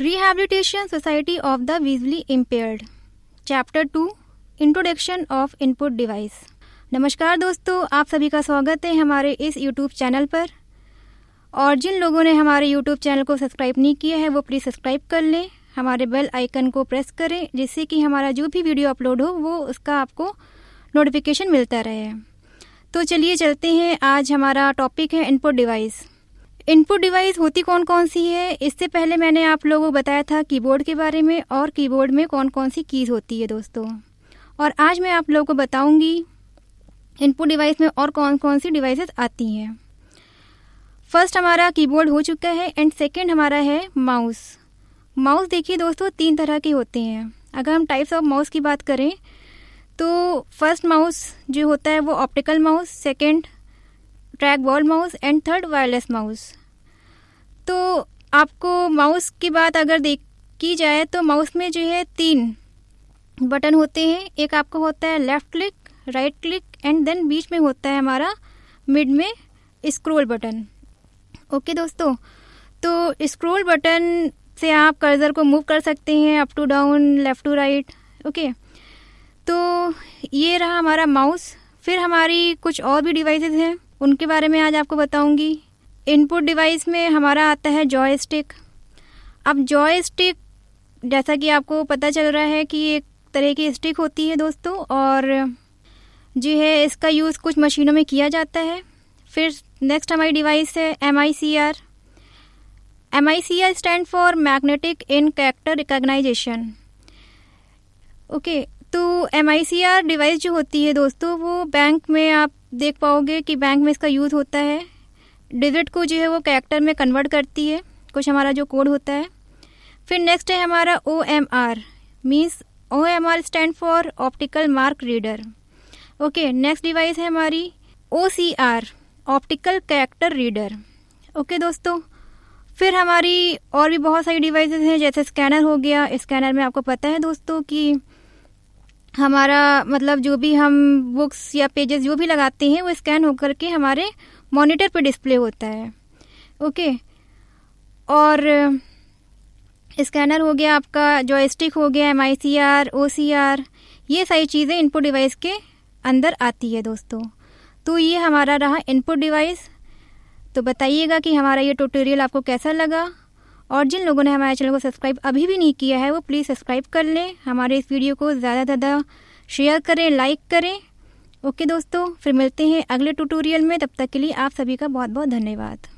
rehabilitation society of the visually impaired chapter two introduction of input device नमस्कार दोस्तों आप सभी का स्वागत है हमारे इस यूट्यूब चैनल पर और जिन लोगों ने हमारे यूट्यूब चैनल को सब्सक्राइब नहीं किया है वो प्लीज़ सब्सक्राइब कर लें हमारे बेल आइकन को प्रेस करें जिससे कि हमारा जो भी वीडियो अपलोड हो वो उसका आपको नोटिफिकेशन मिलता रहे तो चलिए चलते हैं आज हमारा टॉपिक है इनपुट डिवाइस इनपुट डिवाइस होती कौन कौन सी है इससे पहले मैंने आप लोगों को बताया था कीबोर्ड के बारे में और कीबोर्ड में कौन कौन सी कीज़ होती है दोस्तों और आज मैं आप लोगों को बताऊंगी इनपुट डिवाइस में और कौन कौन सी डिवाइसेस आती हैं फर्स्ट हमारा कीबोर्ड हो चुका है एंड सेकेंड हमारा है माउस माउस देखिए दोस्तों तीन तरह के होते हैं अगर हम टाइप्स ऑफ माउस की बात करें तो फर्स्ट माउस जो होता है वो optical mouse second track ball mouse and third wireless mouse तो आपको माउस की बात अगर देख की जाए तो माउस में जो है तीन बटन होते हैं एक आपका होता है left click right click and then बीच में होता है हमारा मिड में स्क्रोल बटन ओके दोस्तों तो स्क्रोल बटन से आप कर्जर को मूव कर सकते हैं up to down left to right okay तो ये रहा हमारा माउस फिर हमारी कुछ और भी डिवाइसेस हैं उनके बारे में आज आपको बताऊंगी इनपुट डिवाइस में हमारा आता है जॉय स्टिक अब जॉय स्टिक जैसा कि आपको पता चल रहा है कि एक तरह की स्टिक होती है दोस्तों और जो है इसका यूज़ कुछ मशीनों में किया जाता है फिर नेक्स्ट हमारी डिवाइस है M I C R M I C R stand for magnetic in character recognization okay तो M I C R device जो होती है दोस्तों वो बैंक में आप देख पाओगे कि बैंक में इसका यूज़ होता है डिजिट को जो है वो कैरेक्टर में कन्वर्ट करती है कुछ हमारा जो कोड होता है फिर नेक्स्ट है हमारा O M R means O M R stand for optical mark reader okay next device है हमारी O C R optical character reader okay दोस्तों फिर हमारी और भी बहुत सारी डिवाइसेस हैं जैसे स्कैनर हो गया स्कैनर में आपको पता है दोस्तों कि हमारा मतलब जो भी हम बुक्स या पेजेस जो भी लगाते हैं वो स्कैन होकर के हमारे मॉनिटर पे डिस्प्ले होता है ओके और स्कैनर हो गया आपका जॉयस्टिक हो गया M I C R O C R ये सारी चीज़ें इनपुट डिवाइस के अंदर आती है दोस्तों तो ये हमारा रहा इनपुट डिवाइस तो बताइएगा कि हमारा ये ट्यूटोरियल आपको कैसा लगा और जिन लोगों ने हमारे चैनल को सब्सक्राइब अभी भी नहीं किया है वो प्लीज़ सब्सक्राइब कर लें हमारे इस वीडियो को ज़्यादा से ज़्यादा शेयर करें लाइक करें ओके दोस्तों फिर मिलते हैं अगले ट्यूटोरियल में तब तक के लिए आप सभी का बहुत बहुत धन्यवाद